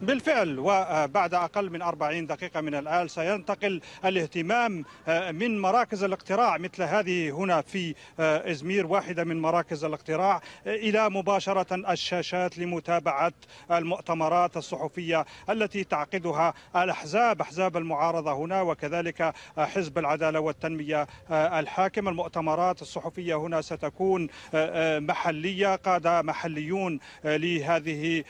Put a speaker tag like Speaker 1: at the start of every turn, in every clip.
Speaker 1: بالفعل وبعد أقل من 40 دقيقة من الآن سينتقل الاهتمام آه، من مراكز الاقتراع مثل هذه هنا في آه، إزمير واحدة من مراكز الاقتراع آه، إلى مباشرة الشاشات لمتابعة المؤتمرات الصحفية التي تعقدها الأحزاب أحزاب المعارضة هنا وكذلك حزب العدالة والتنمية الحاكم المؤتمرات الصحفية هنا ستكون محلية قادة محليون لهذه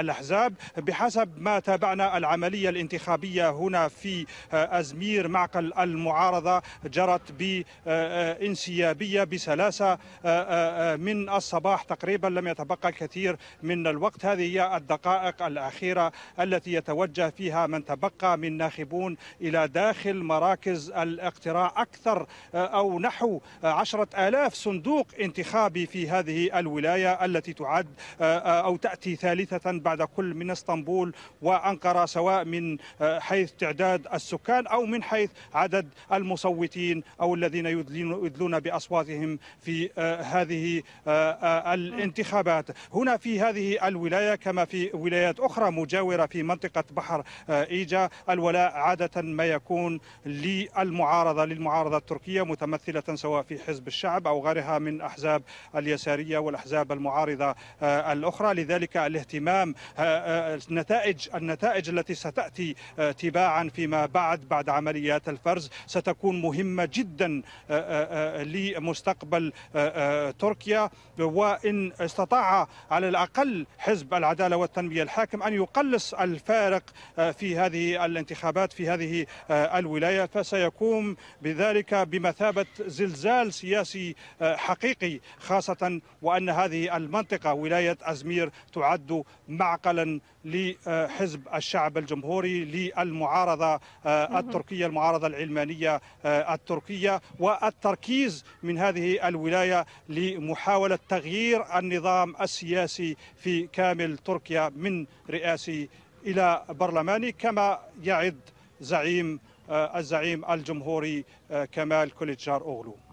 Speaker 1: الأحزاب بحسب ما تابعنا العملية الانتخابية هنا في آه، أزمير معقل المعارضة جرت بانسيابية بسلاسة آه، آه، من الصباح تقريبا لم يتبقى الكثير من الوقت هذه هي الدقائق الأخيرة التي يتوجه فيها من تبقى من ناخبون إلى داخل مراكز الاقتراع أكثر أو نحو عشرة آلاف صندوق انتخابي في هذه الولاية التي تعد أو تأتي ثالثة بعد كل منصة اسطنبول وانقره سواء من آه، حيث تعداد السكان او من حيث عدد المصوتين او الذين يدلون باصواتهم في آه، هذه آه، الانتخابات هنا في هذه الولايه كما في ولايات اخرى مجاوره في منطقه بحر ايجا الولاء عاده ما يكون للمعارضه للمعارضه التركيه متمثله سواء في حزب الشعب او غيرها من احزاب اليساريه والاحزاب المعارضه الاخرى لذلك الاهتمام النتائج النتائج التي ستاتي آه، تباعا فيما بعد بعد عمليات الفرز ستكون مهمه جدا آه، آه، لمستقبل تركيا وان استطاع على الاقل حزب العداله والتنميه الحاكم ان يقلص الفارق في هذه الانتخابات في هذه الولايه فسيقوم بذلك بمثابه زلزال سياسي حقيقي خاصه وان هذه المنطقه ولايه ازمير تعد معقلا لحزب الشعب الجمهوري للمعارضة آه، التركية المعارضة العلمانية آه، التركية والتركيز من هذه الولاية لمحاولة تغيير النظام السياسي في كامل تركيا من رئاسي إلى برلماني كما يعد زعيم آه، الزعيم الجمهوري كمال كوليتشار أوغلو